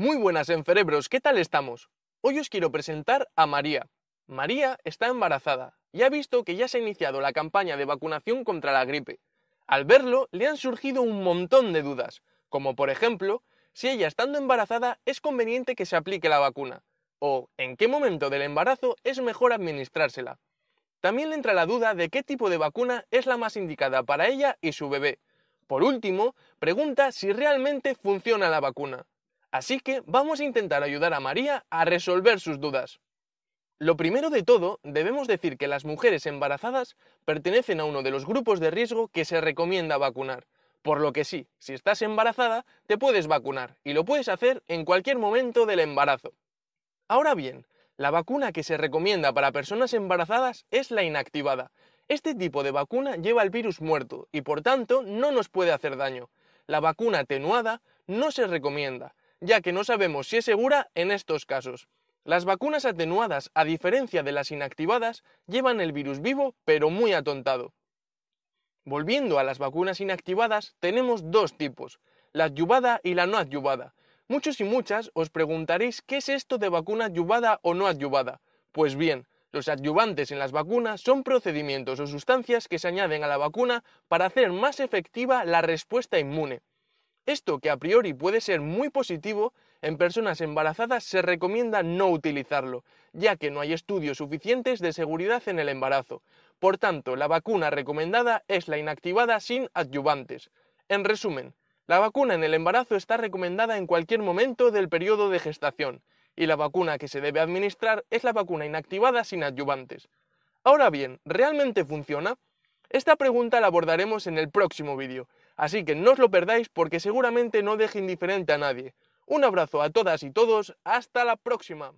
Muy buenas en cerebros, ¿qué tal estamos? Hoy os quiero presentar a María. María está embarazada y ha visto que ya se ha iniciado la campaña de vacunación contra la gripe. Al verlo, le han surgido un montón de dudas, como por ejemplo, si ella estando embarazada es conveniente que se aplique la vacuna, o en qué momento del embarazo es mejor administrársela. También le entra la duda de qué tipo de vacuna es la más indicada para ella y su bebé. Por último, pregunta si realmente funciona la vacuna, Así que vamos a intentar ayudar a María a resolver sus dudas. Lo primero de todo, debemos decir que las mujeres embarazadas pertenecen a uno de los grupos de riesgo que se recomienda vacunar. Por lo que sí, si estás embarazada, te puedes vacunar y lo puedes hacer en cualquier momento del embarazo. Ahora bien, la vacuna que se recomienda para personas embarazadas es la inactivada. Este tipo de vacuna lleva el virus muerto y por tanto no nos puede hacer daño. La vacuna atenuada no se recomienda, ya que no sabemos si es segura en estos casos. Las vacunas atenuadas, a diferencia de las inactivadas, llevan el virus vivo pero muy atontado. Volviendo a las vacunas inactivadas, tenemos dos tipos, la adyuvada y la no adyuvada. Muchos y muchas os preguntaréis qué es esto de vacuna adyuvada o no adyuvada. Pues bien, los adyuvantes en las vacunas son procedimientos o sustancias que se añaden a la vacuna para hacer más efectiva la respuesta inmune. Esto que a priori puede ser muy positivo, en personas embarazadas se recomienda no utilizarlo, ya que no hay estudios suficientes de seguridad en el embarazo. Por tanto, la vacuna recomendada es la inactivada sin adyuvantes. En resumen, la vacuna en el embarazo está recomendada en cualquier momento del periodo de gestación, y la vacuna que se debe administrar es la vacuna inactivada sin adyuvantes. Ahora bien, ¿realmente funciona? Esta pregunta la abordaremos en el próximo vídeo. Así que no os lo perdáis porque seguramente no deje indiferente a nadie. Un abrazo a todas y todos, hasta la próxima.